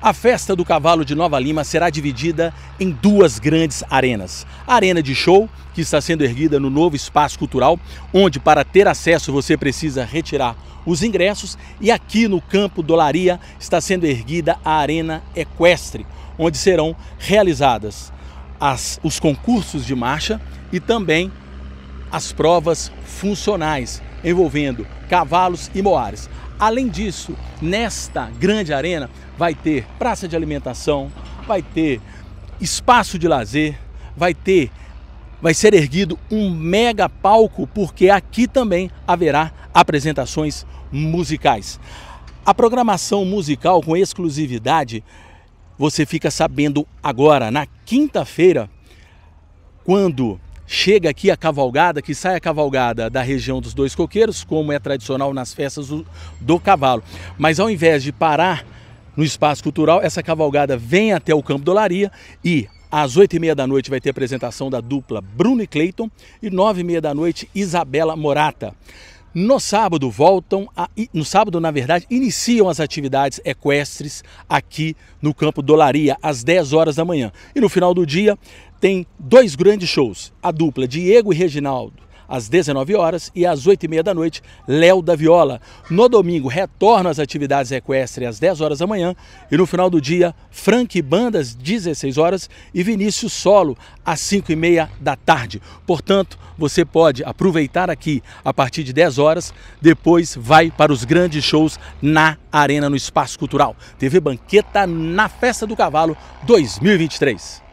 A festa do cavalo de Nova Lima será dividida em duas grandes arenas. A arena de show, que está sendo erguida no novo espaço cultural, onde para ter acesso você precisa retirar os ingressos, e aqui no campo Dolaria está sendo erguida a arena equestre, onde serão realizadas as, os concursos de marcha e também as provas funcionais envolvendo cavalos e moares. Além disso, nesta grande arena vai ter praça de alimentação, vai ter espaço de lazer, vai ter vai ser erguido um mega palco porque aqui também haverá apresentações musicais. A programação musical com exclusividade você fica sabendo agora na quinta-feira quando chega aqui a cavalgada, que sai a cavalgada da região dos Dois Coqueiros, como é tradicional nas festas do, do cavalo. Mas ao invés de parar no espaço cultural, essa cavalgada vem até o Campo Dolaria e às oito e meia da noite vai ter a apresentação da dupla Bruno e Clayton e nove e meia da noite Isabela Morata. No sábado voltam, a, no sábado na verdade iniciam as atividades equestres aqui no campo Dolaria às 10 horas da manhã. E no final do dia tem dois grandes shows, a dupla Diego e Reginaldo às 19 horas e às 8 e meia da noite, Léo da Viola. No domingo, retorna às atividades equestres às 10 horas da manhã e no final do dia, Frank Bandas, 16 horas e Vinícius Solo, às 5 e meia da tarde. Portanto, você pode aproveitar aqui a partir de 10 horas, depois vai para os grandes shows na Arena no Espaço Cultural. TV Banqueta na Festa do Cavalo 2023.